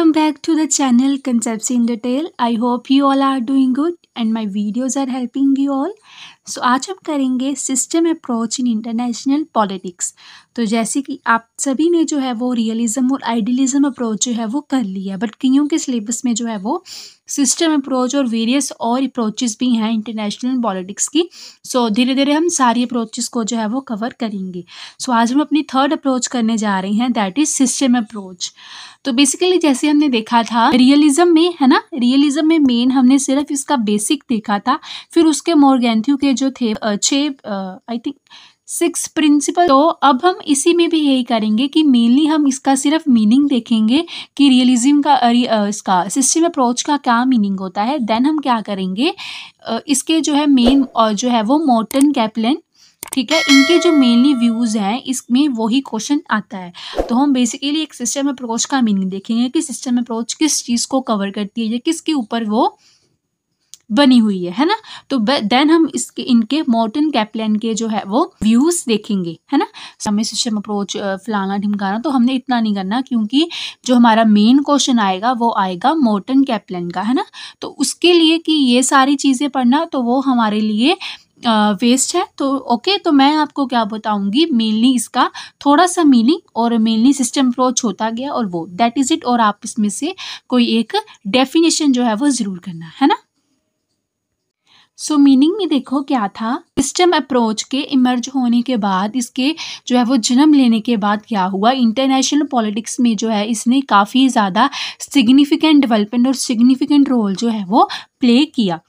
Welcome back to the channel Concepts in Detail. I hope you all are doing good and my videos are helping you all. So so, आज हम करेंगे system approach in international politics तो जैसे कि आप सभी ने जो है वो रियलिज्म और आइडियलिज्म अप्रोच जो है वो कर लिया बट कईयों के सिलेबस में जो है वो सिस्टम अप्रोच और वेरियस और अप्रोचेस भी हैं इंटरनेशनल पॉलिटिक्स की सो so, धीरे धीरे हम सारी अप्रोचेस को जो है वो कवर करेंगे सो so, आज हम अपनी थर्ड अप्रोच करने जा रहे हैं दैट इज़ सिस्टम अप्रोच तो बेसिकली जैसे हमने देखा था रियलिज्म में है ना रियलिज्म में मेन हमने सिर्फ इसका बेसिक देखा था फिर उसके मोरगेंथ्यू के जो थे छः आई थिंक सिक्स प्रिंसिपल तो अब हम इसी में भी यही करेंगे कि मेनली हम इसका सिर्फ मीनिंग देखेंगे कि रियलिज्म का इसका सिस्टम अप्रोच का क्या मीनिंग होता है देन हम क्या करेंगे इसके जो है मेन और जो है वो मोटन कैपलन ठीक है इनके जो मेनली व्यूज़ हैं इसमें वही क्वेश्चन आता है तो हम बेसिकली एक सिस्टम अप्रोच का मीनिंग देखेंगे कि सिस्टम अप्रोच किस चीज़ को कवर करती है या किसके ऊपर वो बनी हुई है है ना तो देन हम इसके इनके मॉर्टन कैपलैन के जो है वो व्यूज देखेंगे है ना समय सिस्टम अप्रोच फलाना ढिमकाना तो हमने इतना नहीं करना क्योंकि जो हमारा मेन क्वेश्चन आएगा वो आएगा मॉर्टन कैपलैन का है ना तो उसके लिए कि ये सारी चीज़ें पढ़ना तो वो हमारे लिए वेस्ट है तो ओके तो मैं आपको क्या बताऊंगी मेनली इसका थोड़ा सा मीनिंग और मेनली सिस्टम अप्रोच होता गया और वो दैट इज़ इट और आप इसमें से कोई एक डेफिनेशन जो है वो ज़रूर करना है ना सो so, मीनिंग में देखो क्या था सिस्टम अप्रोच के इमर्ज होने के बाद इसके जो है वो जन्म लेने के बाद क्या हुआ इंटरनेशनल पॉलिटिक्स में जो है इसने काफ़ी ज़्यादा सिग्निफिकेंट डेवलपमेंट और सिग्निफिकेंट रोल जो है वो प्ले किया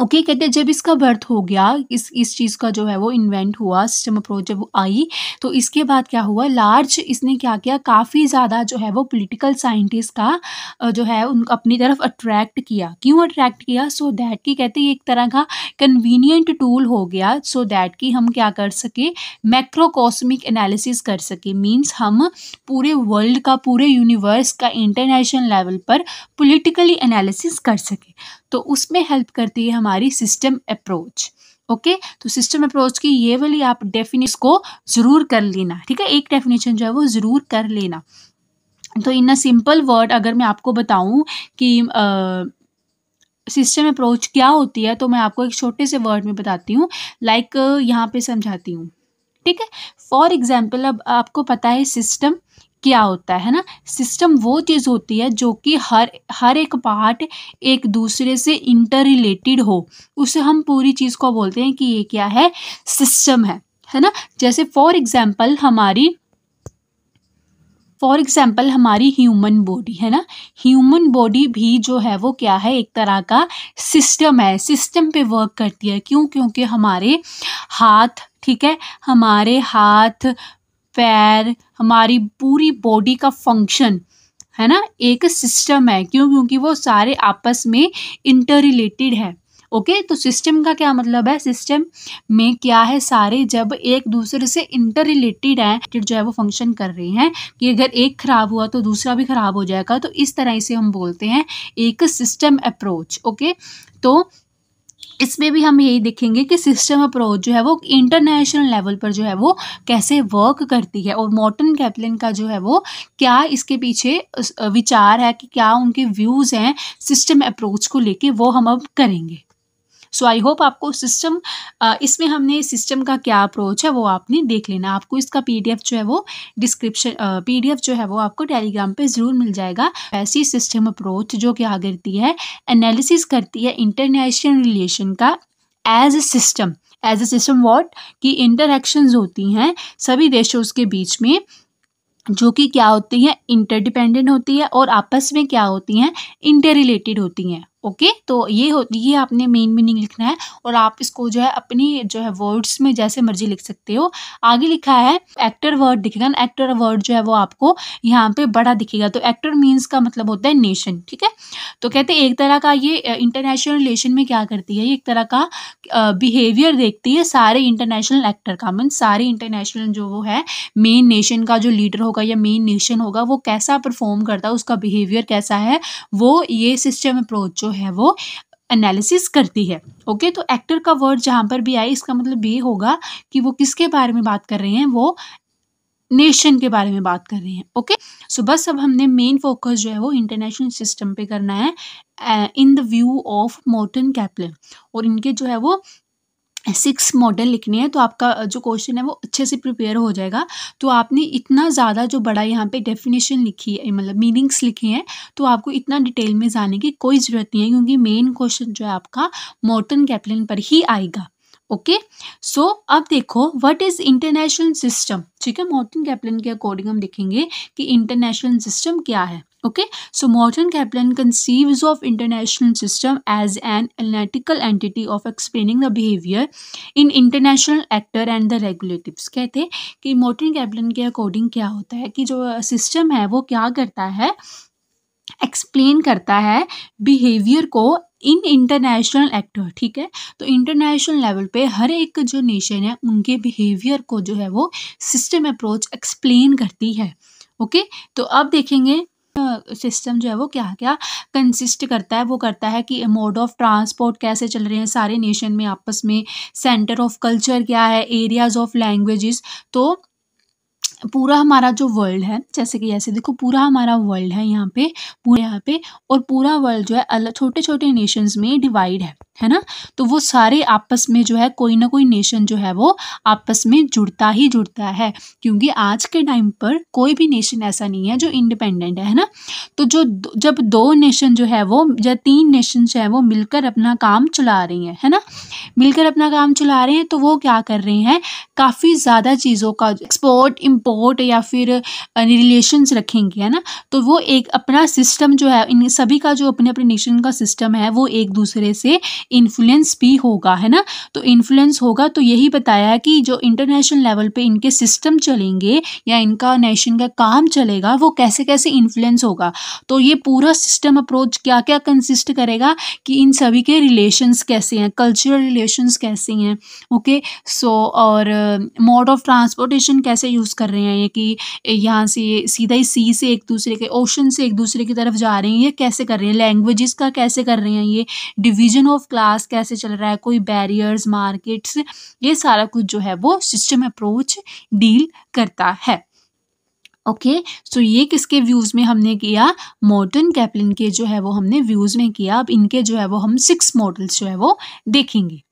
ओके okay, कहते हैं जब इसका बर्थ हो गया इस इस चीज़ का जो है वो इन्वेंट हुआ सिस्टम अप्रोच जब आई तो इसके बाद क्या हुआ लार्ज इसने क्या किया काफ़ी ज़्यादा जो है वो पॉलिटिकल साइंटिस्ट का जो है उन अपनी तरफ अट्रैक्ट किया क्यों अट्रैक्ट किया सो so दैट कि कहते हैं एक तरह का कन्वीनियंट टूल हो गया सो so दैट कि हम क्या कर सके मैक्रोकॉस्मिक एनालिसिस कर सके मीन्स हम पूरे वर्ल्ड का पूरे यूनिवर्स का इंटरनेशनल लेवल पर पोलिटिकली एनालिसिस कर सके तो उसमें हेल्प करती है हमारी सिस्टम अप्रोच ओके okay? तो सिस्टम अप्रोच की ये वाली आप डेफिनेशन को ज़रूर कर लेना ठीक है एक डेफिनेशन जो है वो ज़रूर कर लेना तो इन सिंपल वर्ड अगर मैं आपको बताऊं कि सिस्टम अप्रोच क्या होती है तो मैं आपको एक छोटे से वर्ड में बताती हूँ लाइक like, यहाँ पे समझाती हूँ ठीक है फॉर एग्जाम्पल अब आपको पता है सिस्टम क्या होता है ना सिस्टम वो चीज़ होती है जो कि हर हर एक पार्ट एक दूसरे से इंटर रिलेटेड हो उसे हम पूरी चीज़ को बोलते हैं कि ये क्या है सिस्टम है है ना जैसे फॉर एग्जाम्पल हमारी फॉर एग्जाम्पल हमारी ह्यूमन बॉडी है ना ह्यूमन बॉडी भी जो है वो क्या है एक तरह का सिस्टम है सिस्टम पे वर्क करती है क्यों क्योंकि हमारे हाथ ठीक है हमारे हाथ पैर हमारी पूरी बॉडी का फंक्शन है ना एक सिस्टम है क्यों क्योंकि वो सारे आपस में इंटर रिलेटेड है ओके तो सिस्टम का क्या मतलब है सिस्टम में क्या है सारे जब एक दूसरे से इंटर रिलेटेड है जो है वो फंक्शन कर रहे हैं कि अगर एक खराब हुआ तो दूसरा भी खराब हो जाएगा तो इस तरह से हम बोलते हैं एक सिस्टम अप्रोच ओके तो इसमें भी हम यही देखेंगे कि सिस्टम अप्रोच जो है वो इंटरनेशनल लेवल पर जो है वो कैसे वर्क करती है और मॉर्टन कैपलिन का जो है वो क्या इसके पीछे विचार है कि क्या उनके व्यूज़ हैं सिस्टम अप्रोच को लेके वो हम अब करेंगे सो आई होप आपको सिस्टम इसमें हमने सिस्टम का क्या अप्रोच है वो आपने देख लेना आपको इसका पीडीएफ जो है वो डिस्क्रिप्शन पीडीएफ जो है वो आपको टेलीग्राम पे ज़रूर मिल जाएगा ऐसी सिस्टम अप्रोच जो क्या करती है एनालिसिस करती है इंटरनेशनल रिलेशन का as a system as a system what की इंटरक्शन होती हैं सभी देशों के बीच में जो कि क्या होती हैं इंटरडिपेंडेंट होती है और आपस में क्या होती हैं इंटर रिलेटेड होती हैं ओके तो ये हो ये आपने मेन मीनिंग लिखना है और आप इसको जो है अपनी जो है वर्ड्स में जैसे मर्जी लिख सकते हो आगे लिखा है एक्टर वर्ड दिखेगा ना एक्टर वर्ड जो है वो आपको यहाँ पे बड़ा दिखेगा तो एक्टर मीन्स का मतलब होता है नेशन ठीक है तो कहते हैं एक तरह का ये इंटरनेशनल रिलेशन में क्या करती है ये एक तरह का बिहेवियर देखती है सारे इंटरनेशनल एक्टर का मीन सारे इंटरनेशनल जो वो है मेन नेशन का जो लीडर होगा या मेन नेशन होगा वो कैसा परफॉर्म करता है उसका बिहेवियर कैसा है वो ये सिस्टम अप्रोच जो है वो एनालिसिस करती है ओके okay? तो एक्टर का वर्ड जहाँ पर भी आए इसका मतलब ये होगा कि वो किसके बारे में बात कर रहे हैं वो नेशन के बारे में बात कर रहे हैं ओके सो बस अब हमने मेन फोकस जो है वो इंटरनेशनल सिस्टम पे करना है in the view of Morton Kaplan और इनके जो है वो सिक्स मॉडल लिखने हैं तो आपका जो क्वेश्चन है वो अच्छे से प्रिपेयर हो जाएगा तो आपने इतना ज़्यादा जो बड़ा यहाँ पे डेफिनेशन लिखी है मतलब मीनिंग्स लिखे हैं तो आपको इतना डिटेल में जाने की कोई ज़रूरत नहीं है क्योंकि मेन क्वेश्चन जो है आपका मॉर्टन कैपलिन पर ही आएगा ओके okay? सो so, अब देखो व्हाट इज़ इंटरनेशनल सिस्टम ठीक है मॉर्टन कैपलिन के अकॉर्डिंग हम देखेंगे कि इंटरनेशनल सिस्टम क्या है okay so morton kaplan conceives of international system as an analytical entity of explaining the behavior in international actor and the regulatives कहते हैं कि मोर्टन कैपलन के अकॉर्डिंग क्या होता है कि जो सिस्टम है वो क्या करता है एक्सप्लेन करता है बिहेवियर को इन इंटरनेशनल एक्टर ठीक है तो इंटरनेशनल लेवल पे हर एक जो नेशन है उनके बिहेवियर को जो है वो सिस्टम अप्रोच एक्सप्लेन करती है ओके तो अब देखेंगे सिस्टम जो है वो क्या क्या कंसिस्ट करता है वो करता है कि मोड ऑफ ट्रांसपोर्ट कैसे चल रहे हैं सारे नेशन में आपस में सेंटर ऑफ कल्चर क्या है एरियाज़ ऑफ लैंग्वेजेस तो पूरा हमारा जो वर्ल्ड है जैसे कि ऐसे देखो पूरा हमारा वर्ल्ड है यहाँ पे पूरे यहाँ पे और पूरा वर्ल्ड जो है अलग छोटे छोटे नेशंस में डिवाइड है है ना तो वो सारे आपस में जो है कोई ना कोई नेशन जो है वो आपस में जुड़ता ही जुड़ता है क्योंकि आज के टाइम पर कोई भी नेशन ऐसा नहीं है जो इंडिपेंडेंट है है ना तो जो जब दो नेशन जो है वो या तीन नेशन जो है वो मिलकर अपना काम चला रही हैं है ना मिलकर अपना काम चला रहे हैं तो वो क्या कर रहे हैं काफ़ी ज़्यादा चीज़ों का एक्सपोर्ट इम्पोर्ट सपोर्ट या फिर रिलेशंस रखेंगे है ना तो वो एक अपना सिस्टम जो है इन सभी का जो अपने अपने नेशन का सिस्टम है वो एक दूसरे से इन्फ्लुएंस भी होगा है ना तो इन्फ्लुएंस होगा तो यही बताया कि जो इंटरनेशनल लेवल पे इनके सिस्टम चलेंगे या इनका नेशन का काम चलेगा वो कैसे कैसे इन्फ्लुएंस होगा तो ये पूरा सिस्टम अप्रोच क्या क्या कंसिस्ट करेगा कि इन सभी के रिलेशंस कैसे हैं कल्चरल रिलेशंस कैसे हैं ओके सो और मोड ऑफ ट्रांसपोर्टेशन कैसे यूज़ कर रहे रहे हैं कि यहाँ से सीधा ही सी से एक दूसरे के ओशन से एक दूसरे की तरफ जा रहे हैं ये कैसे कर रहे हैं लैंग्वेजेस का कैसे कर रहे हैं ये डिवीजन ऑफ क्लास कैसे चल रहा है कोई बैरियर्स मार्केट्स ये सारा कुछ जो है वो सिस्टम अप्रोच डील करता है ओके okay, सो so ये किसके व्यूज़ में हमने किया मॉडर्न कैपलिन के जो है वो हमने व्यूज़ में किया अब इनके जो है वो हम सिक्स मॉडल्स जो है वो देखेंगे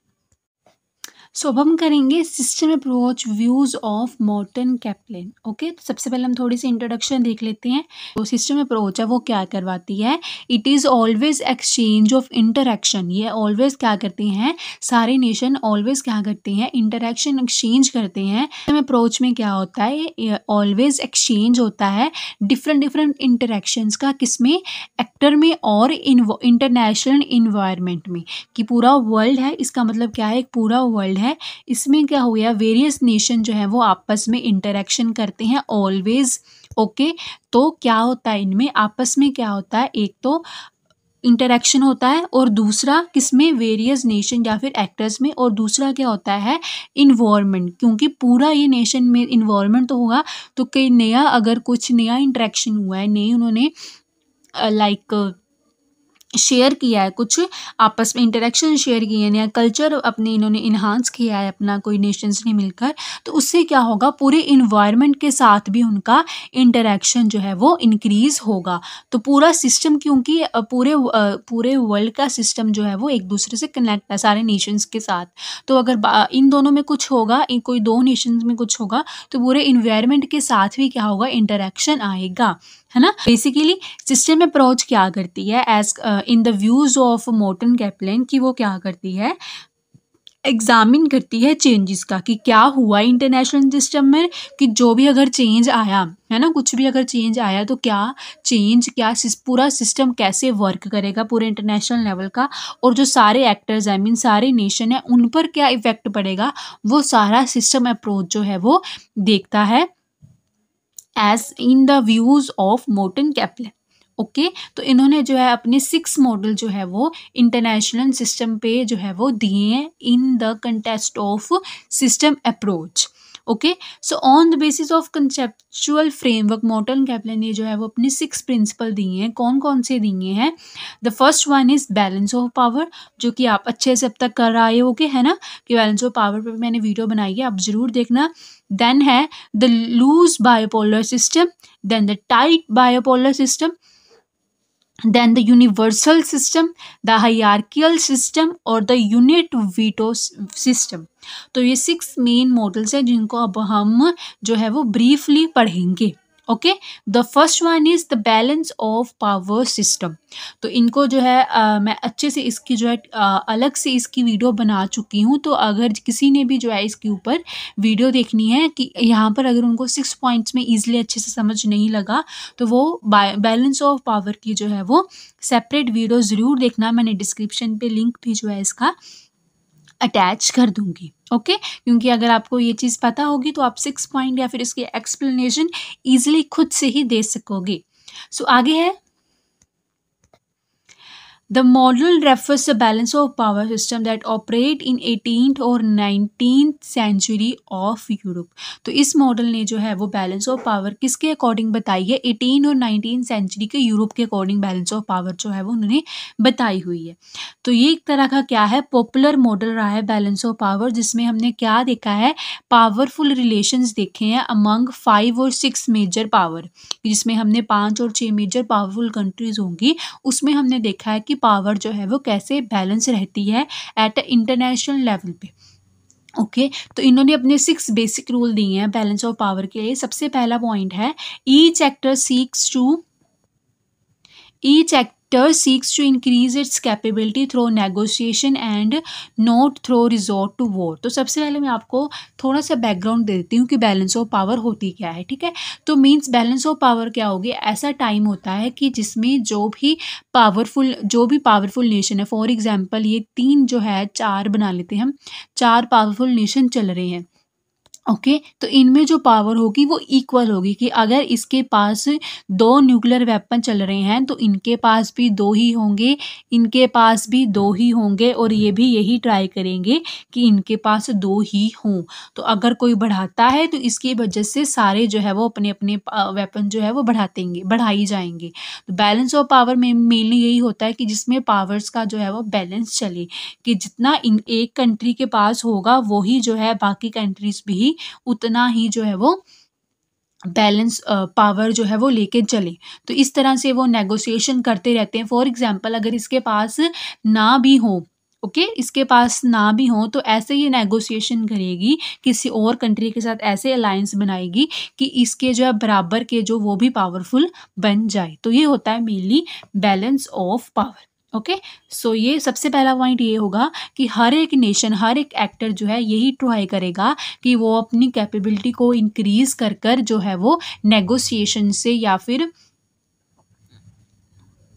सो अब हम करेंगे system approach views of Morton Kaplan okay तो सबसे पहले हम थोड़ी सी इंट्रोडक्शन देख लेते हैं जो सिस्टम अप्रोच है वो क्या करवाती है it is always exchange of interaction ये ऑलवेज क्या करते हैं सारे नेशन ऑलवेज क्या करते हैं इंटरेक्शन एक्सचेंज करते हैं सिस्टम अप्रोच में क्या होता है ऑलवेज एक्सचेंज होता है डिफरेंट डिफरेंट इंटरेक्शन का किस में एक्टर में और इंटरनेशनल इन्वायरमेंट में कि पूरा वर्ल्ड है इसका मतलब क्या है एक पूरा वर्ल्ड है है इसमें क्या हो गया वेरियस नेशन जो है वो आपस में इंटरेक्शन करते हैं ऑलवेज ओके तो क्या होता है इनमें आपस में क्या होता है एक तो इंटरेक्शन होता है और दूसरा किसमें वेरियस नेशन या फिर एक्टर्स में और दूसरा क्या होता है इन्वॉर्मेंट क्योंकि पूरा ये नेशन में इन्वॉर्मेंट तो होगा तो कई नया अगर कुछ नया इंटरेक्शन हुआ है नई उन्होंने लाइक शेयर किया है कुछ आपस में इंटरेक्शन शेयर किए हैं नया कल्चर अपने इन्होंने इन्हांस किया है अपना कोई नेशंस ने मिलकर तो उससे क्या होगा पूरे इन्वायरमेंट के साथ भी उनका इंटरेक्शन जो है वो इंक्रीज़ होगा तो पूरा सिस्टम क्योंकि पूरे पूरे वर्ल्ड का सिस्टम जो है वो एक दूसरे से कनेक्ट है सारे नेशंस के साथ तो अगर इन दोनों में कुछ होगा कोई दो नेशंस में कुछ होगा तो पूरे इन्वायरमेंट के साथ भी क्या होगा इंटरेक्शन आएगा है ना बेसिकली सिस्टम अप्रोच क्या करती है as in the views of Morton Kaplan कि वो क्या करती है एग्जामिन करती है चेंजेस का कि क्या हुआ इंटरनेशनल सिस्टम में कि जो भी अगर चेंज आया है ना कुछ भी अगर चेंज आया तो क्या चेंज क्या पूरा सिस्टम कैसे वर्क करेगा पूरे इंटरनेशनल लेवल का और जो सारे एक्टर्स आई मीन सारे नेशन है उन पर क्या इफेक्ट पड़ेगा वो सारा सिस्टम अप्रोच जो है वो देखता है as in the views of Morton Kaplan okay okay? तो इन्होंने जो है अपने सिक्स मॉडल जो है वो इंटरनेशनल सिस्टम पे जो है वो दिए हैं in the contest of system approach okay so on the basis of conceptual framework Morton Kaplan ने जो है वो अपने सिक्स प्रिंसिपल दिए हैं कौन कौन से दिए हैं the first one is balance of power जो कि आप अच्छे से अब तक कर आए हो के है ना कि बैलेंस ऑफ पावर पर मैंने वीडियो बनाई है आप ज़रूर देखना देन है the loose bipolar system then the tight bipolar system then the universal system the hierarchical system और the unit veto system तो ये सिक्स मेन मॉडल्स हैं जिनको अब हम जो है वो ब्रीफली पढ़ेंगे okay the first one is the balance of power system तो इनको जो है आ, मैं अच्छे से इसकी जो है आ, अलग से इसकी वीडियो बना चुकी हूँ तो अगर किसी ने भी जो है इसके ऊपर वीडियो देखनी है कि यहाँ पर अगर उनको सिक्स पॉइंट्स में ईजिली अच्छे से समझ नहीं लगा तो वो बैलेंस ऑफ पावर की जो है वो सेपरेट वीडियो ज़रूर देखना मैंने डिस्क्रिप्शन पे लिंक भी जो है इसका अटैच कर दूँगी ओके क्योंकि अगर आपको ये चीज़ पता होगी तो आप सिक्स पॉइंट या फिर इसकी एक्सप्लेनेशन ईजिली खुद से ही दे सकोगे सो so, आगे है The model refers to a balance of power system that operate in 18th और 19th century of Europe. तो इस मॉडल ने जो है वो बैलेंस ऑफ पावर किसके अकॉर्डिंग बताई है एटीन और नाइनटीन सेंचुरी के यूरोप के अकॉर्डिंग बैलेंस ऑफ पावर जो है वो उन्होंने बताई हुई है तो ये एक तरह का क्या है पॉपुलर मॉडल रहा है बैलेंस ऑफ पावर जिसमें हमने क्या देखा है पावरफुल रिलेशन देखे हैं अमंग फाइव और सिक्स मेजर पावर जिसमें हमने पाँच और छः मेजर पावरफुल कंट्रीज होंगी उसमें हमने देखा है कि पावर जो है वो कैसे बैलेंस रहती है एट इंटरनेशनल लेवल पे ओके okay, तो इन्होंने अपने सिक्स बेसिक रूल दिए हैं बैलेंस ऑफ पावर के लिए सबसे पहला पॉइंट है each actor seeks to each actor sector seeks to increase its capability through negotiation and not through resort to war तो सबसे पहले मैं आपको थोड़ा सा बैकग्राउंड दे देती हूँ कि बैलेंस ऑफ पावर होती क्या है ठीक है तो मीन्स बैलेंस ऑफ पावर क्या होगी ऐसा टाइम होता है कि जिसमें जो भी पावरफुल जो भी पावरफुल नेशन है फॉर एग्जाम्पल ये तीन जो है चार बना लेते हैं हम चार पावरफुल नेशन चल रहे हैं ओके okay, तो इनमें जो पावर होगी वो इक्वल होगी कि अगर इसके पास दो न्यूक्लियर वेपन चल रहे हैं तो इनके पास भी दो ही होंगे इनके पास भी दो ही होंगे और ये भी यही ट्राई करेंगे कि इनके पास दो ही हों तो अगर कोई बढ़ाता है तो इसकी वजह से सारे जो है वो अपने अपने वेपन जो है वो बढ़ातेंगे बढ़ाई जाएंगे तो बैलेंस ऑफ पावर में मेनली यही होता है कि जिसमें पावर्स का जो है वो बैलेंस चले कि जितना इन एक कंट्री के पास होगा वही जो है बाकी कंट्रीज भी उतना ही जो है वो बैलेंस पावर जो है वो लेके चले तो इस तरह से वो नेगोशिएशन करते रहते हैं फॉर एग्जांपल अगर इसके पास ना भी हो ओके okay? इसके पास ना भी हो तो ऐसे ये नेगोशिएशन करेगी किसी और कंट्री के साथ ऐसे अलायंस बनाएगी कि इसके जो है बराबर के जो वो भी पावरफुल बन जाए तो ये होता है mainly balance of power okay okay? So so, ये सबसे पहला पॉइंट ये होगा कि हर एक नेशन हर एक एक्टर जो है यही ट्राई करेगा कि वो अपनी कैपेबिलिटी को इंक्रीज़ कर कर जो है वो नेगोशिएशन से या फिर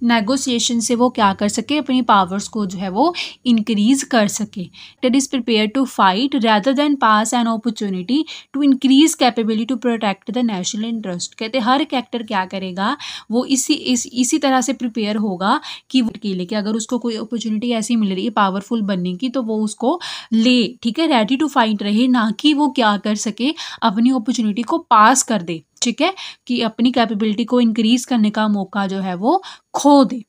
नेगोशिएशन से वो क्या कर सके अपनी पावर्स को जो है वो इंक्रीज कर सके that is prepare to fight rather than pass an opportunity to increase capability to protect the national interest कहते हर एक एक्टर क्या करेगा वो इसी इस, इसी तरह से प्रिपेयर होगा कि वो के लिए कि अगर उसको कोई अपॉर्चुनिटी ऐसी मिल रही है पावरफुल बनने की तो वो उसको ले ठीक है रेडी टू फाइट रहे ना कि वो क्या कर सके अपनी अपॉर्चुनिटी को पास कर दे ठीक है कि अपनी कैपेबिलिटी को इंक्रीज़ करने का मौका जो है वो खो दे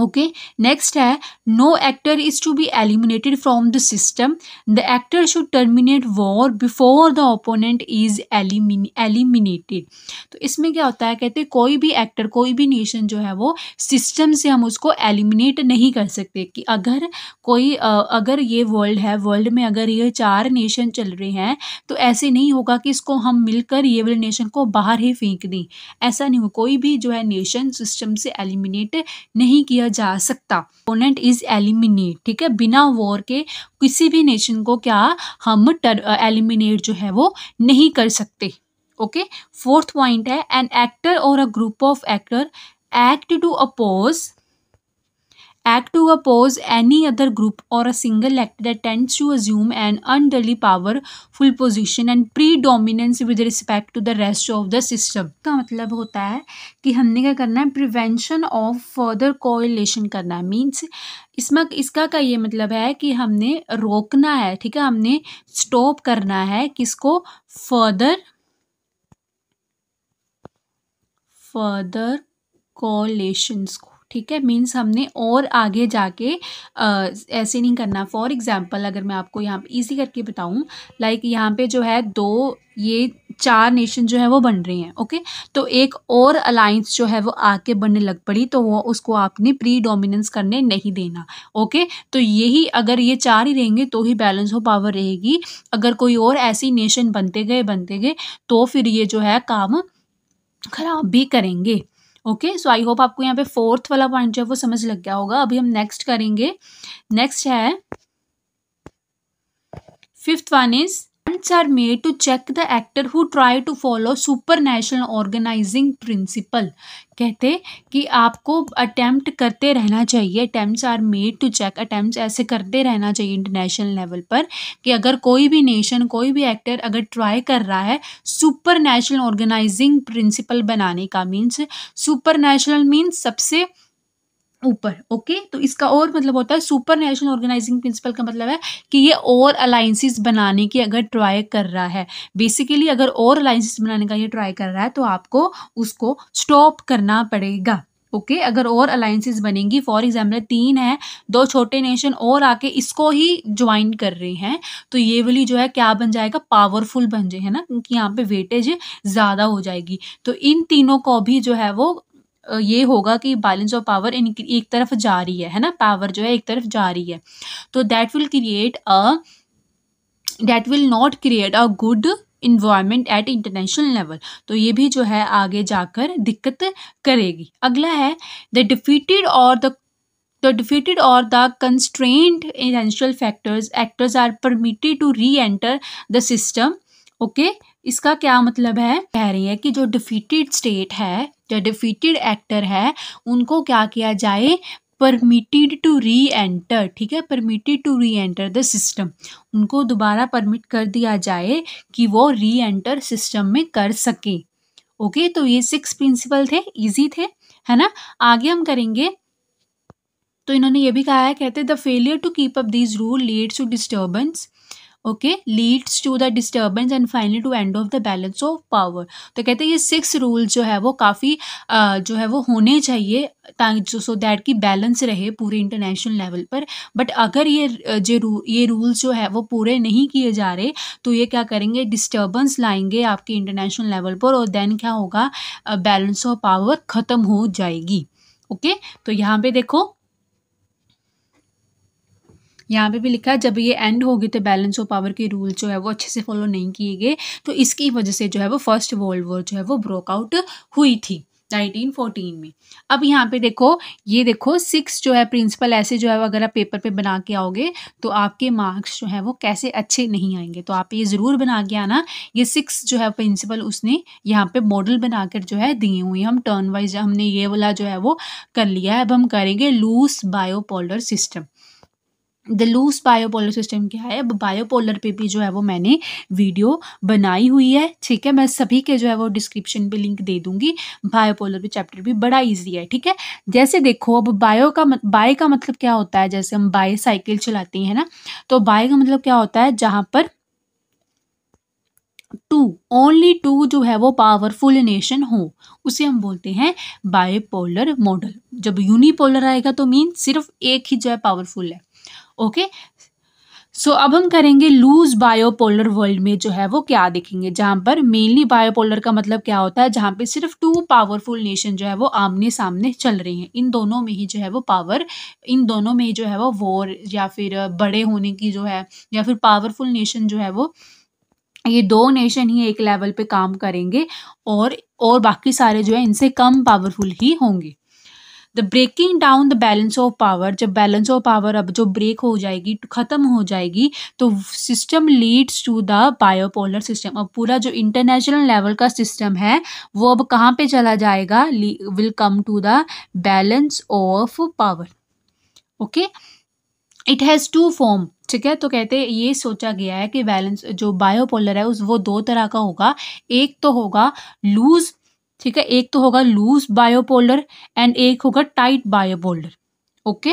ओके नेक्स्ट है no actor is to be eliminated from the system the actor should terminate war before the opponent is eliminated तो इसमें क्या होता है कहते हैं कोई भी एक्टर कोई भी नेशन जो है वो सिस्टम से हम उसको एलिमिनेट नहीं कर सकते कि अगर कोई अगर ये वर्ल्ड है वर्ल्ड में अगर ये चार नेशन चल रहे हैं तो ऐसे नहीं होगा कि इसको हम मिलकर ये वाले नेशन को बाहर ही फेंक दें ऐसा नहीं हो कोई भी जो है नेशन सिस्टम से एलिमिनेट नहीं किया जा सकता ओपोनेंट इज एलिमिनेट ठीक है बिना वॉर के किसी भी नेशन को क्या हम एलिमिनेट जो है वो नहीं कर सकते ओके फोर्थ पॉइंट है एन एक्टर और a group of actor act to oppose act to oppose any other group or a single actor that tends to assume an unduly powerful position and predominance with respect to the rest of the system का मतलब होता है कि हमने क्या करना है prevention of further correlation करना है मीन्स इसमें इसका का ये मतलब है कि हमने रोकना है ठीक है हमने स्टॉप करना है किसको फर्दर फर्दर कोलेशंस को ठीक है मीन्स हमने और आगे जाके आ, ऐसे नहीं करना फॉर एग्ज़ाम्पल अगर मैं आपको यहाँ पर ईजी करके बताऊँ लाइक यहाँ पे जो है दो ये चार नेशन जो है वो बन रहे हैं ओके तो एक और अलाइंस जो है वो आके बनने लग पड़ी तो वो उसको आपने प्री डोमिनेंस करने नहीं देना ओके तो यही अगर ये चार ही रहेंगे तो ही बैलेंस हो पावर रहेगी अगर कोई और ऐसी नेशन बनते गए बनते गए तो फिर ये जो है काम खराब भी करेंगे ओके सो आई होप आपको यहाँ पे फोर्थ वाला पॉइंट जो है वो समझ लग गया होगा अभी हम नेक्स्ट करेंगे नेक्स्ट है fifth one is attempts are made to check the actor who try to follow national organising principle कहते कि आपको अटैम्प्ट करते रहना चाहिए attempt are made to check attempt ऐसे करते रहना चाहिए इंटरनेशनल लेवल पर कि अगर कोई भी नेशन कोई भी एक्टर अगर ट्राई कर रहा है सुपर नेशनल ऑर्गेनाइजिंग प्रिंसिपल बनाने का मीन्स सुपर नेशनल मीन्स सबसे ऊपर ओके तो इसका और मतलब होता है सुपर नेशनल ऑर्गेनाइजिंग प्रिंसिपल का मतलब है कि ये और अलाइंसिस बनाने की अगर ट्राई कर रहा है बेसिकली अगर और अलाइंसिस बनाने का ये ट्राई कर रहा है तो आपको उसको स्टॉप करना पड़ेगा ओके okay, अगर और अलायंसेस बनेंगी फॉर एग्जाम्पल तीन है दो छोटे नेशन और आके इसको ही ज्वाइन कर रहे हैं तो ये वाली जो है क्या बन जाएगा पावरफुल बन जाए है ना क्योंकि यहाँ पे वेटेज ज़्यादा हो जाएगी तो इन तीनों को भी जो है वो ये होगा कि बैलेंस ऑफ पावर एक तरफ जा रही है है ना पावर जो है एक तरफ जा रही है तो that will create a that will not create a good environment at international level तो ये भी जो है आगे जाकर दिक्कत करेगी अगला है द डिफीटेड और द द डिफीटेड और the constrained essential factors actors are permitted to re enter the system okay इसका क्या मतलब है कह रही है कि जो डिफीटेड स्टेट है डिफीटेड एक्टर है उनको क्या किया जाए परमिटेड टू री एंटर ठीक है permitted to re enter the system उनको दोबारा परमिट कर दिया जाए कि वो री एंटर सिस्टम में कर सके ओके तो ये सिक्स प्रिंसिपल थे इजी थे है ना आगे हम करेंगे तो इन्होंने ये भी कहा है कहते the failure to keep up these rule leads to disturbance okay leads to the disturbance and finally to end of the balance of power तो कहते हैं ये सिक्स रूल जो है वो काफ़ी जो है वो होने चाहिए ताकि सो दैट की बैलेंस रहे पूरे इंटरनेशनल लेवल पर बट अगर ये जो रू, ये रूल्स जो है वो पूरे नहीं किए जा रहे तो ये क्या करेंगे डिस्टर्बेंस लाएंगे आपके इंटरनेशनल लेवल पर और देन क्या होगा बैलेंस ऑफ पावर ख़त्म हो जाएगी ओके okay? तो यहाँ पे देखो यहाँ पे भी लिखा है जब ये एंड हो गए थे बैलेंस ऑफ पावर के रूल जो है वो अच्छे से फॉलो नहीं किए गए तो इसकी वजह से जो है वो फर्स्ट वर्ल्ड वॉर जो है वो ब्रोकआउट हुई थी 1914 में अब यहाँ पे देखो ये देखो सिक्स जो है प्रिंसिपल ऐसे जो है अगर आप पेपर पे बना के आओगे तो आपके मार्क्स जो है वो कैसे अच्छे नहीं आएंगे तो आप ये ज़रूर बना के आना ये सिक्स जो है प्रिंसिपल उसने यहाँ पे मॉडल बनाकर जो है दिए हुए हम टर्न वाइज हमने ये वाला जो है वो कर लिया है अब हम करेंगे loose bipolar system the loose bipolar system क्या है बायोपोलर पे भी जो है वो मैंने वीडियो बनाई हुई है ठीक है मैं सभी के जो है वो डिस्क्रिप्शन पे लिंक दे दूंगी बायोपोलर पे चैप्टर भी बड़ा इजी है ठीक है जैसे देखो अब बायो का बाय का मतलब क्या होता है जैसे हम बाय साइकिल चलाते हैं ना तो बाय का मतलब क्या होता है जहाँ पर टू ओनली टू जो है वो पावरफुल नेशन हो उसे हम बोलते हैं बायोपोलर मॉडल जब यूनिपोलर आएगा तो मीन सिर्फ एक ही जो है पावरफुल है ओके सो अब हम करेंगे लूज बायोपोलर वर्ल्ड में जो है वो क्या देखेंगे जहाँ पर मेनली बायोपोलर का मतलब क्या होता है जहाँ पे सिर्फ टू पावरफुल नेशन जो है वो आमने सामने चल रही हैं इन दोनों में ही जो है वो पावर इन दोनों में ही जो है वो वॉर या फिर बड़े होने की जो है या फिर पावरफुल नेशन जो है वो ये दो नेशन ही एक लेवल पे काम करेंगे और और बाकी सारे जो है इनसे कम पावरफुल ही होंगे the breaking down the balance of power जब बैलेंस ऑफ पावर अब जो ब्रेक हो जाएगी ख़त्म हो जाएगी तो system leads to the bipolar system अब पूरा जो इंटरनेशनल लेवल का सिस्टम है वो अब कहाँ पे चला जाएगा will come to the balance of power okay it has to form ठीक है तो कहते हैं ये सोचा गया है कि बैलेंस जो बायोपोलर है उस वो दो तरह का होगा एक तो होगा लूज ठीक है एक तो होगा लूज बायोपोलर एंड एक होगा टाइट बायोपोलर ओके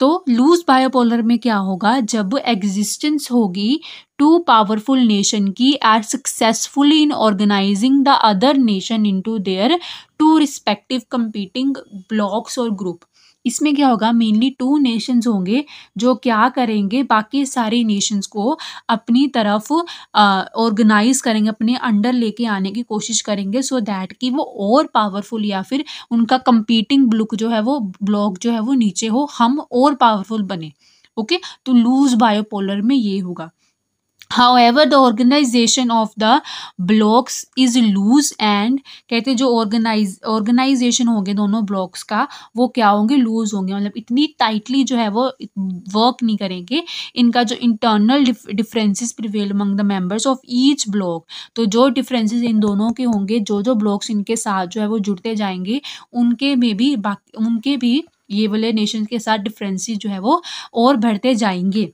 तो लूज बायोपोलर में क्या होगा जब एग्जिस्टेंस होगी टू पावरफुल नेशन की are successfully in organizing the other nation into their two respective competing blocks और ग्रुप इसमें क्या होगा मेनली टू नेशंस होंगे जो क्या करेंगे बाकी सारे नेशंस को अपनी तरफ ऑर्गेनाइज करेंगे अपने अंडर लेके आने की कोशिश करेंगे सो so दैट कि वो और पावरफुल या फिर उनका कंपीटिंग ब्लुक जो है वो ब्लॉक जो है वो नीचे हो हम और पावरफुल बने ओके okay? तो लूज बायोपोलर में ये होगा however the organization of the blocks is loose and कहते जो ऑर्गेनाइज ऑर्गेनाइजेशन होंगे दोनों ब्लॉक्स का वो क्या होंगे लूज होंगे मतलब इतनी टाइटली जो है वो वर्क नहीं करेंगे इनका जो internal differences prevail among the members of each block तो जो डिफरेंसेस इन दोनों के होंगे जो जो ब्लॉक्स इनके साथ जो है वो जुड़ते जाएंगे उनके में भी बाकी उनके भी ये वाले नेशन के साथ डिफरेंसेस जो है वो और बढ़ते जाएंगे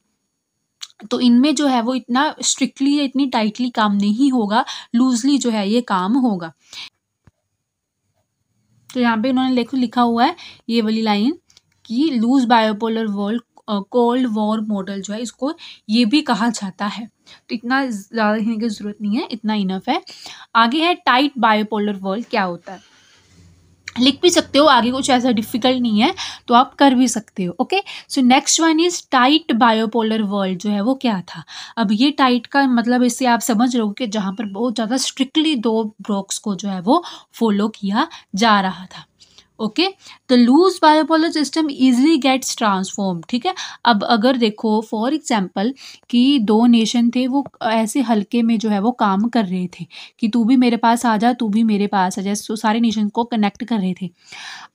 तो इनमें जो है वो इतना स्ट्रिक्टली इतनी टाइटली काम नहीं होगा लूजली जो है ये काम होगा तो यहाँ पे इन्होंने देखो लिखा हुआ है ये वाली लाइन कि loose bipolar world cold war model जो है इसको ये भी कहा जाता है तो इतना ज़्यादा लिखने की ज़रूरत नहीं है इतना इनफ है आगे है टाइट बायोपोलर वर्ल्ड क्या होता है लिख भी सकते हो आगे कुछ ऐसा डिफिकल्ट नहीं है तो आप कर भी सकते हो okay so next one is tight bipolar world जो है वो क्या था अब ये टाइट का मतलब इससे आप समझ रहे हो कि जहाँ पर बहुत ज़्यादा स्ट्रिक्टली दो ब्रोक्स को जो है वो फॉलो किया जा रहा था okay the loose bipolar system easily gets transform ठीक है अब अगर देखो फॉर एग्जांपल कि दो नेशन थे वो ऐसे हल्के में जो है वो काम कर रहे थे कि तू भी मेरे पास आ जा तू भी मेरे पास आ जा तो सारे नेशन को कनेक्ट कर रहे थे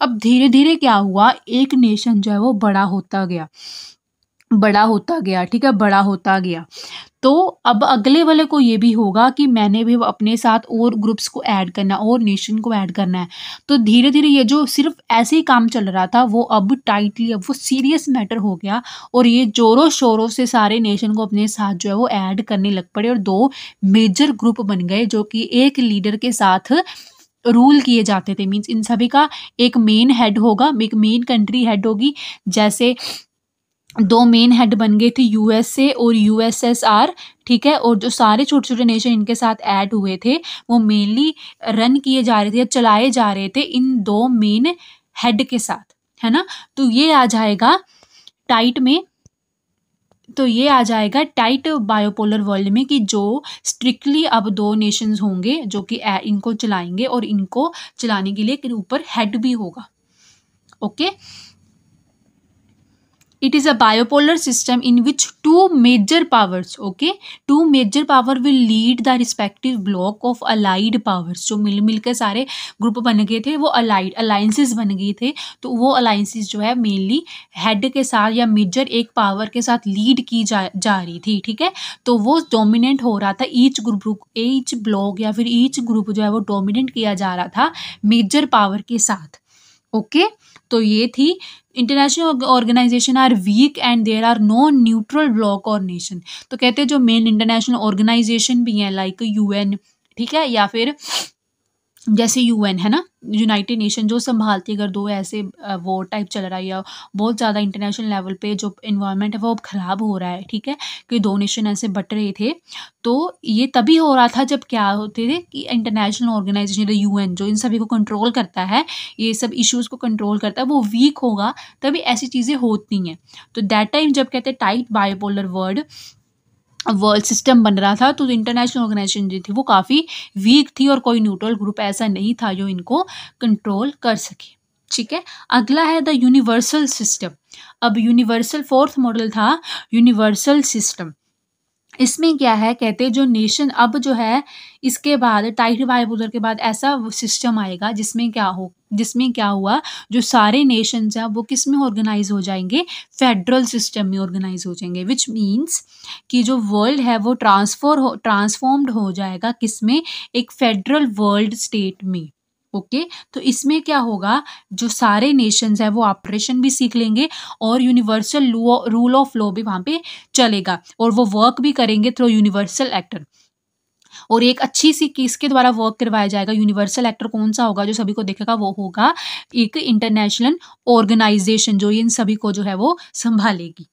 अब धीरे धीरे क्या हुआ एक नेशन जो है वो बड़ा होता गया बड़ा होता गया ठीक है बड़ा होता गया तो अब अगले वाले को ये भी होगा कि मैंने भी अपने साथ और ग्रुप्स को ऐड करना और नेशन को ऐड करना है तो धीरे धीरे ये जो सिर्फ ऐसे ही काम चल रहा था वो अब टाइटली अब वो सीरियस मैटर हो गया और ये जोरों शोरों से सारे नेशन को अपने साथ जो है वो ऐड करने लग पड़े और दो मेजर ग्रुप बन गए जो कि एक लीडर के साथ रूल किए जाते थे मीन्स इन सभी का एक मेन हेड होगा एक मेन कंट्री हेड होगी जैसे दो मेन हेड बन गए थे यूएसए और यूएसएसआर ठीक है और जो सारे छोटे छोटे नेशन इनके साथ ऐड हुए थे वो मेनली रन किए जा रहे थे या चलाए जा रहे थे इन दो मेन हेड के साथ है ना तो ये आ जाएगा टाइट में तो ये आ जाएगा टाइट बायोपोलर वर्ल्ड में कि जो स्ट्रिक्टली अब दो नेशंस होंगे जो कि इनको चलाएंगे और इनको चलाने के लिए ऊपर हेड भी होगा okay okay? It is a bipolar system in which two major powers okay two major power will lead the respective block of allied powers जो मिल मिल के सारे ग्रुप बन गए थे वो अलाइड अलायंसेज बन गए थे तो वो अलाइंसेस जो है मेनली हेड के साथ या मेजर एक पावर के साथ लीड की जा जा रही थी ठीक है तो वो डोमिनेंट हो रहा था ईच ग्रुप ईच ब्लॉक या फिर ईच ग्रुप जो है वो डोमिनेंट किया जा रहा था मेजर पावर के साथ ओके okay? तो ये थी international organization are weak and there are no neutral block और नेशन तो कहते हैं जो मेन इंटरनेशनल ऑर्गेनाइजेशन भी हैं लाइक यूएन ठीक है या फिर जैसे यूएन है ना यूनाइटेड नेशन जो संभालती है अगर दो ऐसे वो टाइप चल रहा है या बहुत ज़्यादा इंटरनेशनल लेवल पे जो इन्वायरमेंट है वो अब ख़राब हो रहा है ठीक है कि दो नेशन ऐसे बट रहे थे तो ये तभी हो रहा था जब क्या होते थे कि इंटरनेशनल ऑर्गेनाइजेशन यू एन जो इन सभी को कंट्रोल करता है ये सब इशूज़ को कंट्रोल करता है वो वीक होगा तभी ऐसी चीज़ें होती हैं तो दैट टाइम जब कहते हैं tight bipolar word world system बन रहा था तो इंटरनेशनल ऑर्गेनाइजेशन जो थी वो काफ़ी वीक थी और कोई न्यूट्रल ग्रुप ऐसा नहीं था जो इनको कंट्रोल कर सके ठीक है अगला है द यूनिवर्सल सिस्टम अब यूनिवर्सल फोर्थ मॉडल था यूनिवर्सल सिस्टम इसमें क्या है कहते जो नेशन अब जो है इसके बाद टाइट बाइबुलर के बाद ऐसा सिस्टम आएगा जिसमें क्या हो जिसमें क्या हुआ जो सारे नेशंस हैं वो किस में ऑर्गेनाइज हो जाएंगे फेडरल सिस्टम में ऑर्गेनाइज हो जाएंगे विच मींस कि जो वर्ल्ड है वो ट्रांसफॉर हो ट्रांसफॉर्म्ड हो जाएगा किस में एक फेडरल वर्ल्ड स्टेट में ओके तो इसमें क्या होगा जो सारे नेशंस है वो ऑपरेशन भी सीख लेंगे और यूनिवर्सल रूल ऑफ लॉ भी वहाँ पे चलेगा और वो वर्क भी करेंगे थ्रू यूनिवर्सल एक्टर और एक अच्छी सी किसके द्वारा वर्क करवाया जाएगा यूनिवर्सल एक्टर कौन सा होगा जो सभी को देखेगा वो होगा एक इंटरनेशनल ऑर्गेनाइजेशन जो इन सभी को जो है वो संभालेगी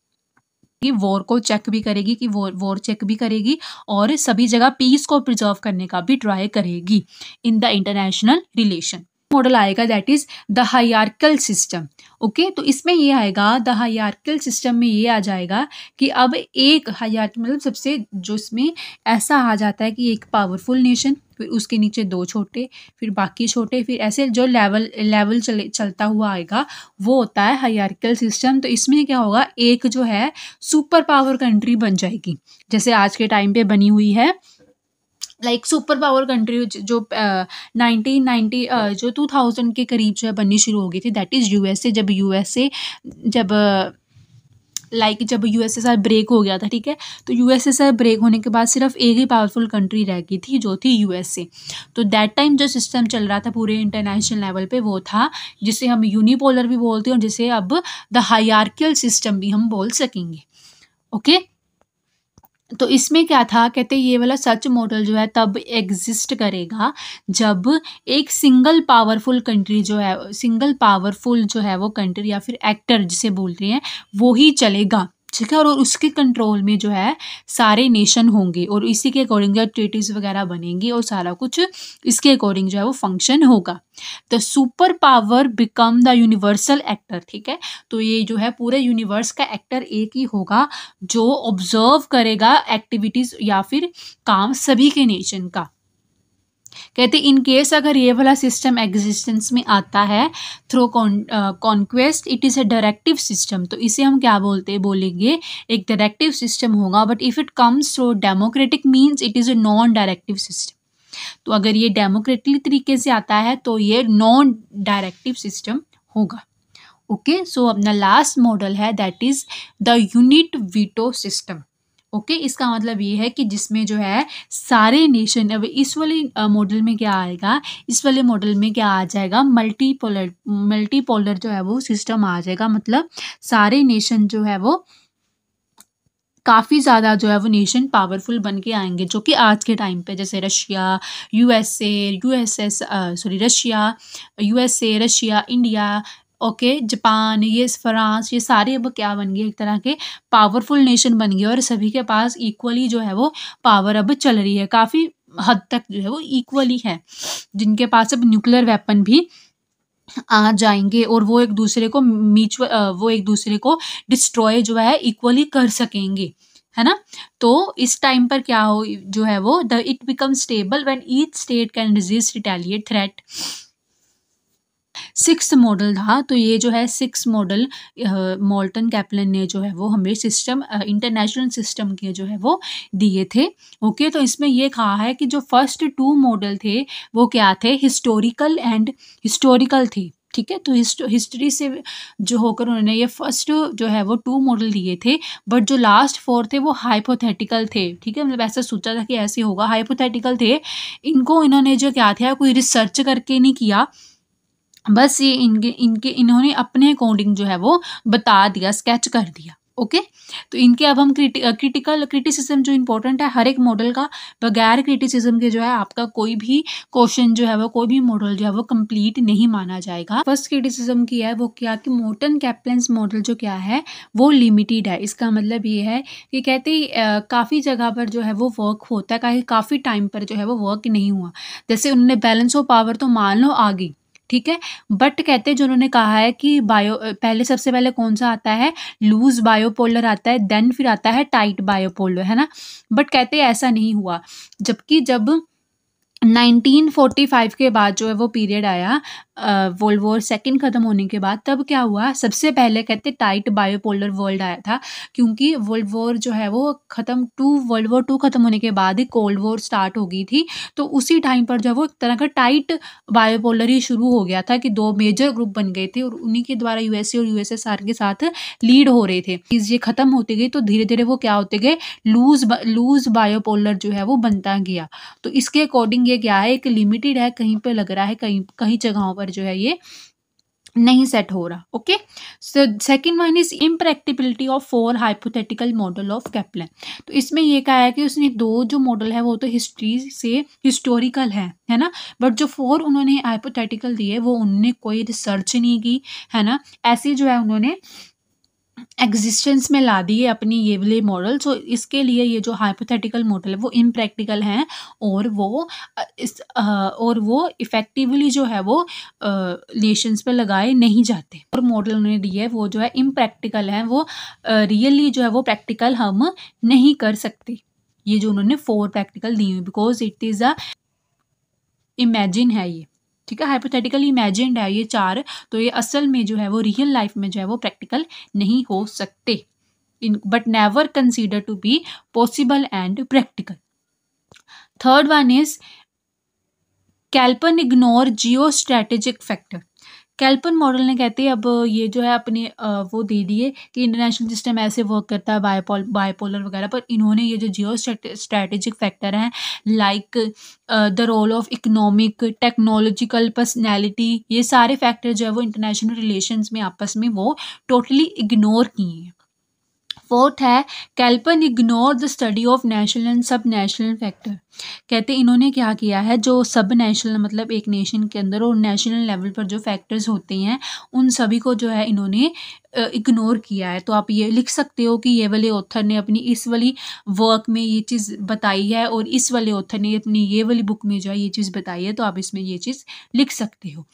कि वॉर को चेक भी करेगी कि वॉर वॉर चेक भी करेगी और सभी जगह पीस को प्रिजर्व करने का भी ट्राई करेगी in the international relation model आएगा that is the hierarchical system okay तो इसमें ये आएगा द हाइयार्कल सिस्टम में ये आ जाएगा कि अब एक हाइयार्क मतलब सबसे जो इसमें ऐसा आ जाता है कि एक पावरफुल नेशन फिर उसके नीचे दो छोटे फिर बाकी छोटे फिर ऐसे जो लेवल लेवल चले चलता हुआ आएगा वो होता है हायरकल सिस्टम तो इसमें क्या होगा एक जो है सुपर पावर कंट्री बन जाएगी जैसे आज के टाइम पे बनी हुई है लाइक सुपर पावर कंट्री जो नाइनटीन नाइन्टी जो टू थाउजेंड के करीब जो है बननी शुरू हो गई थी दैट इज़ यू जब यू जब लाइक like, जब यूएसएसआर ब्रेक हो गया था ठीक है तो यूएसएसआर ब्रेक होने के बाद सिर्फ एक ही पावरफुल कंट्री रह गई थी जो थी ए तो दैट टाइम जो सिस्टम चल रहा था पूरे इंटरनेशनल लेवल पे वो था जिसे हम यूनिपोलर भी बोलते हैं और जिसे अब द हायार्कियल सिस्टम भी हम बोल सकेंगे ओके okay? तो इसमें क्या था कहते ये वाला सच मॉडल जो है तब एग्जिस्ट करेगा जब एक सिंगल पावरफुल कंट्री जो है सिंगल पावरफुल जो है वो कंट्री या फिर एक्टर जिसे बोल रही हैं वो ही चलेगा ठीक है और उसके कंट्रोल में जो है सारे नेशन होंगे और इसी के अकॉर्डिंग जो है ट्रीटीज वगैरह बनेंगी और सारा कुछ इसके अकॉर्डिंग जो है वो फंक्शन होगा the super power become the universal actor ठीक है तो ये जो है पूरे यूनिवर्स का एक्टर एक ही होगा जो ऑब्जर्व करेगा एक्टिविटीज़ या फिर काम सभी के नेशन का कहते इन केस अगर ये वाला सिस्टम एग्जिस्टेंस में आता है through conquest it is a directive system तो इसे हम क्या बोलते बोलेंगे एक डायरेक्टिव सिस्टम होगा but if it comes through democratic means it is a non directive system तो अगर ये डेमोक्रेटिक तरीके से आता है तो ये नॉन डायरेक्टिव सिस्टम होगा ओके okay? सो so, अपना लास्ट मॉडल है that is the unit veto system okay इसका मतलब ये है कि जिसमें जो है सारे नेशन अब इस वाले मॉडल में क्या आएगा इस वाले मॉडल में क्या आ जाएगा मल्टीपोलर मल्टीपोलर जो है वो सिस्टम आ जाएगा मतलब सारे नेशन जो है वो काफ़ी ज़्यादा जो है वो नेशन पावरफुल बन के आएंगे जो कि आज के टाइम पे जैसे Russia USA USS sorry Russia USA Russia India okay Japan ये फ्रांस ये सारे अब क्या बन गए एक तरह के पावरफुल नेशन बन गए और सभी के पास इक्वली जो है वो पावर अब चल रही है काफ़ी हद तक जो है वो इक्वली है जिनके पास अब न्यूक्लियर वेपन भी आ जाएंगे और वो एक दूसरे को म्यूचुअल वो एक दूसरे को डिस्ट्रॉय जो है इक्वली कर सकेंगे है ना तो इस टाइम पर क्या हो जो है वो the it become stable when each state can resist retaliate threat six model था तो ये जो है सिक्स मॉडल मॉल्टन कैपलन ने जो है वो हमें सिस्टम इंटरनेशनल सिस्टम के जो है वो दिए थे ओके तो इसमें ये कहा है कि जो फर्स्ट टू मॉडल थे वो क्या थे हिस्टोरिकल एंड हिस्टोरिकल थे ठीक है तो हिस्ट्री से जो होकर उन्होंने ये फर्स्ट जो है वो टू मॉडल दिए थे बट जो लास्ट फोर थे वो हाइपोथेटिकल थे ठीक है मतलब ऐसा सोचा था कि ऐसे होगा हाइपोथेटिकल थे इनको इन्होंने जो क्या था कोई रिसर्च करके नहीं किया बस ये इनके इनके इन्होंने अपने अकॉर्डिंग जो है वो बता दिया स्केच कर दिया ओके okay? तो इनके अब हम क्रिटि, क्रिटिकल क्रिटिसिज्म जो इम्पोर्टेंट है हर एक मॉडल का बगैर क्रिटिसिज्म के जो है आपका कोई भी क्वेश्चन जो है वो कोई भी मॉडल जो है वो कंप्लीट नहीं माना जाएगा फर्स्ट क्रिटिसिज्म की है वो क्या कि मोटन कैप्टेंस मॉडल जो क्या है वो लिमिटेड है इसका मतलब ये है कि कहते काफ़ी जगह पर जो है वो वर्क होता है काफ़ी टाइम पर जो है वो वर्क नहीं हुआ जैसे उन्होंने बैलेंस ऑफ पावर तो मान लो आ गई ठीक है बट कहते हैं जिन्होंने कहा है कि बायो पहले सबसे पहले कौन सा आता है लूज बायोपोलर आता है देन फिर आता है टाइट बायोपोलर है ना बट कहते ऐसा नहीं हुआ जबकि जब 1945 के बाद जो है वो पीरियड आया वर्ल्ड वॉर सेकेंड खत्म होने के बाद तब क्या हुआ सबसे पहले कहते टाइट बायोपोलर वर्ल्ड आया था क्योंकि वर्ल्ड वॉर जो है वो खत्म टू वर्ल्ड वॉर टू खत्म होने के बाद ही कोल्ड वॉर स्टार्ट हो गई थी तो उसी टाइम पर जो है वो एक तरह का टाइट बायोपोलर ही शुरू हो गया था कि दो मेजर ग्रुप बन गए थे और उन्हीं के द्वारा यूएसए और यूएसएसआर के साथ लीड हो रहे थे ये खत्म होते गए तो धीरे धीरे वो क्या होते गए लूज लूज बायोपोलर जो है वो बनता गया तो इसके अकॉर्डिंग ये क्या है एक लिमिटेड है कहीं पर लग रहा है कहीं कहीं जगहों पर पर जो है ये नहीं सेट हो रहा okay so second one is impracticability of four hypothetical model of Kaplan तो इसमें ये कहा है कि उसने दो जो मॉडल है वो तो हिस्ट्री से हिस्टोरिकल है है ना बट जो फोर उन्होंने हाइपोथेटिकल दिए वो उनने कोई रिसर्च नहीं की है ना ऐसे जो है उन्होंने एग्जिस्टेंस में ला दिए अपनी ये वाले मॉडल सो इसके लिए ये जो हाइपोथेटिकल मॉडल है वो इम्प्रैक्टिकल हैं और वो इस और वो इफ़ेक्टिवली जो है वो नेशंस पे लगाए नहीं जाते और मॉडल उन्होंने दिए है वो जो है इम्प्रैक्टिकल हैं वो रियली जो है वो प्रैक्टिकल हम नहीं कर सकते ये जो उन्होंने फोर प्रैक्टिकल दिए because it is a imagine है ये ठीक है हाइपोथेटिकली इमेजिड है ये चार तो ये असल में जो है वो रियल लाइफ में जो है वो प्रैक्टिकल नहीं हो सकते in but never consider to be possible and practical third one is Kaplan ignore geo strategic factor Kaplan model ने कहते हैं अब ये जो है अपने वो दे दिए कि इंटरनेशनल सिस्टम ऐसे वर्क करता है बायपोल बायपोलर वगैरह पर इन्होंने ये जो जियो स्ट्रैटेजिक फैक्टर हैं like the role of economic technological personality ये सारे फैक्टर जो है वो इंटरनेशनल रिलेशंस में आपस में वो टोटली इग्नोर किए हैं फोर्थ है Kaplan ignore the study of national and sub national factor कहते इन्होंने क्या किया है जो सब नेशनल मतलब एक नेशन के अंदर और नेशनल लेवल पर जो फैक्टर्स होते हैं उन सभी को जो है इन्होंने इग्नोर किया है तो आप ये लिख सकते हो कि ये वाले ऑथर ने अपनी इस वाली वर्क में ये चीज़ बताई है और इस वाले ऑथर ने अपनी ये वाली बुक में जो है ये चीज़ बताई है तो आप इसमें ये चीज़ लिख सकते हो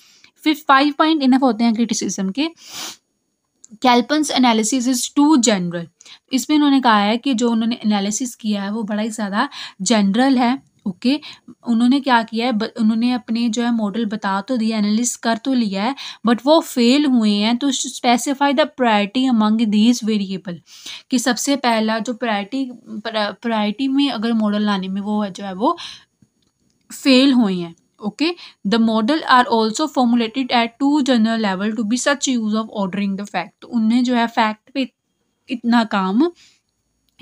फिर फाइव पॉइंट इनफ होते हैं क्रिटिसिज्म के Kaplan's analysis is too general इसमें उन्होंने कहा है कि जो उन्होंने एनालिसिस किया है वो बड़ा ही ज़्यादा जनरल है ओके okay. उन्होंने क्या किया है उन्होंने अपने जो है मॉडल बता तो दिया एनालिस कर तो लिया है बट वो फेल हुए हैं तो specify the priority among these variable कि सबसे पहला जो प्रायोरिटी प्रायोरिटी में अगर मॉडल लाने में वो है जो है वो फेल हुए हैं okay the model are also formulated at too general level to be such use of ordering the fact तो उन्हें जो है फैक्ट पे इतना काम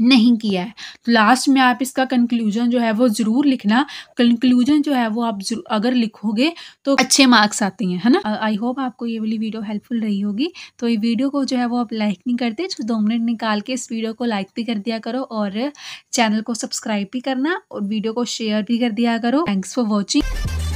नहीं किया है तो लास्ट में आप इसका कंक्लूजन जो है वो ज़रूर लिखना कंक्लूजन जो है वो आप अगर लिखोगे तो अच्छे मार्क्स आते हैं है ना आई uh, होप आपको ये वाली वीडियो हेल्पफुल रही होगी तो ये वीडियो को जो है वो आप लाइक नहीं करते जो दो मिनट निकाल के इस वीडियो को लाइक भी कर दिया करो और चैनल को सब्सक्राइब भी करना और वीडियो को शेयर भी कर दिया करो थैंक्स फॉर वॉचिंग